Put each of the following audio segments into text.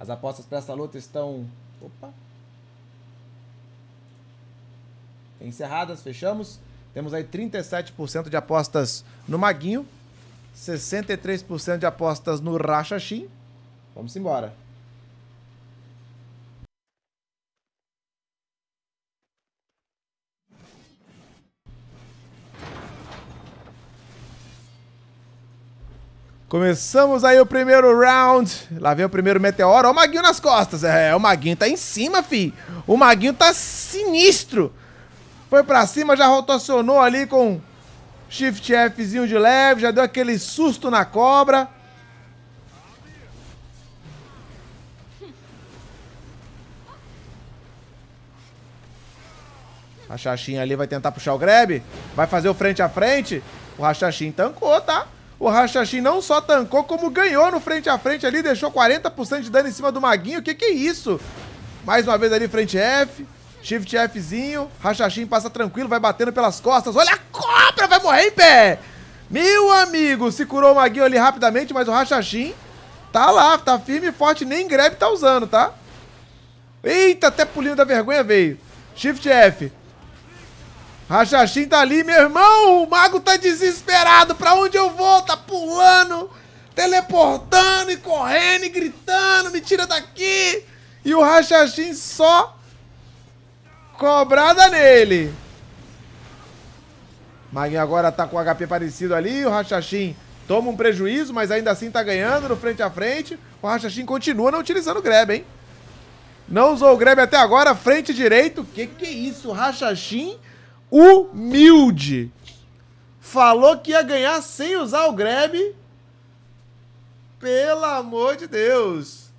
As apostas para essa luta estão. Opa! Encerradas, fechamos. Temos aí 37% de apostas no Maguinho, 63% de apostas no Rachachim. Vamos embora. Começamos aí o primeiro round. Lá vem o primeiro meteoro. Ó o Maguinho nas costas. É, o Maguinho tá em cima, fi. O Maguinho tá sinistro. Foi pra cima, já rotacionou ali com shift Fzinho de leve. Já deu aquele susto na cobra. A Xaxim ali vai tentar puxar o grab. Vai fazer o frente a frente. O Rachachim tancou, tá? O Rachachim não só tancou, como ganhou no frente a frente ali, deixou 40% de dano em cima do Maguinho. O que, que é isso? Mais uma vez ali, frente F. Shift Fzinho. Rachachim passa tranquilo, vai batendo pelas costas. Olha a cobra, vai morrer em pé! Meu amigo, se curou o Maguinho ali rapidamente, mas o Rachachim tá lá, tá firme e forte, nem grab tá usando, tá? Eita, até pulinho da vergonha veio. Shift F. Rachachim tá ali, meu irmão. O mago tá desesperado. Pra onde eu vou? Tá pulando, teleportando e correndo e gritando, me tira daqui. E o Rachachin só cobrada nele. Maguinho agora tá com HP parecido ali, o Rachachin toma um prejuízo, mas ainda assim tá ganhando no frente a frente. O Rachachin continua não utilizando o grab, hein? Não usou o grab até agora, frente direito. Que que é isso? Rachachin humilde. Falou que ia ganhar sem usar o grab. Pelo amor de Deus.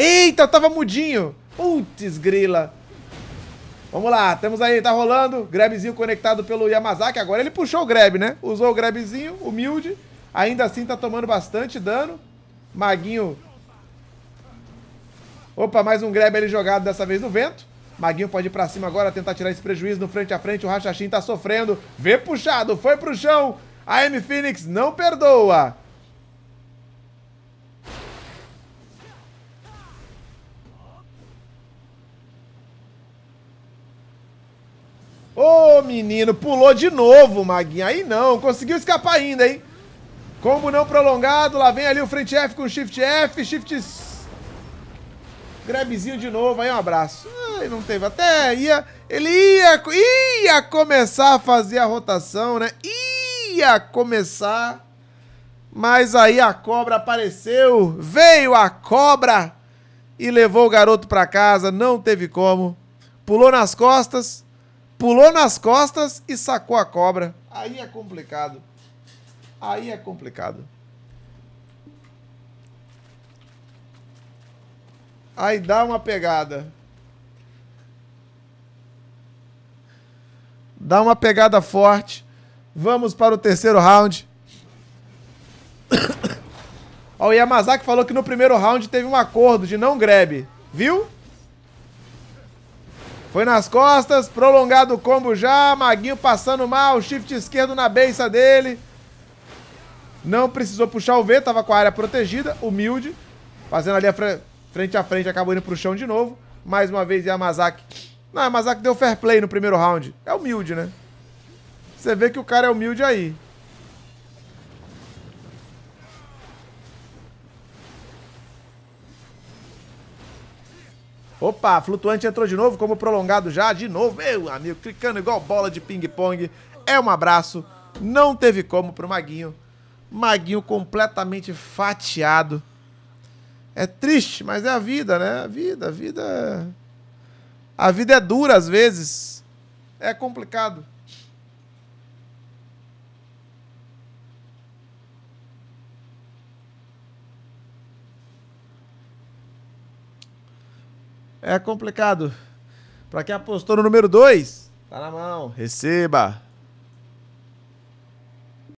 Eita, tava mudinho. Putz, grila. Vamos lá, temos aí, tá rolando. Grabzinho conectado pelo Yamazaki. Agora ele puxou o grab, né? Usou o grabzinho, humilde. Ainda assim tá tomando bastante dano. Maguinho. Opa, mais um grab ali jogado, dessa vez no vento. Maguinho pode ir pra cima agora, tentar tirar esse prejuízo no frente a frente. O Rachachim tá sofrendo. Vê puxado, foi pro chão. A M Phoenix não perdoa. menino, pulou de novo, Maguinho. Aí não, conseguiu escapar ainda, hein? Combo não prolongado, lá vem ali o frente F com shift F, shift... Grabzinho de novo, aí um abraço. Ai, não teve, até ia... Ele ia, ia começar a fazer a rotação, né? Ia começar... Mas aí a cobra apareceu, veio a cobra e levou o garoto para casa, não teve como. Pulou nas costas, pulou nas costas e sacou a cobra. Aí é complicado. Aí é complicado. Aí dá uma pegada. Dá uma pegada forte. Vamos para o terceiro round. Ó, o Yamazaki falou que no primeiro round teve um acordo de não grab. Viu? Foi nas costas, prolongado o combo já, Maguinho passando mal, shift esquerdo na beiça dele. Não precisou puxar o V, tava com a área protegida, humilde. Fazendo ali a fre frente a frente, acabou indo pro chão de novo. Mais uma vez Yamazaki. Não, Yamazaki deu fair play no primeiro round. É humilde, né? Você vê que o cara é humilde aí. Opa, flutuante entrou de novo, como prolongado já, de novo. Meu amigo, clicando igual bola de ping-pong. É um abraço. Não teve como pro Maguinho. Maguinho completamente fatiado. É triste, mas é a vida, né? A vida, a vida. É- a vida é dura às vezes. É complicado. É complicado. Para quem apostou no número 2, tá na mão. Receba.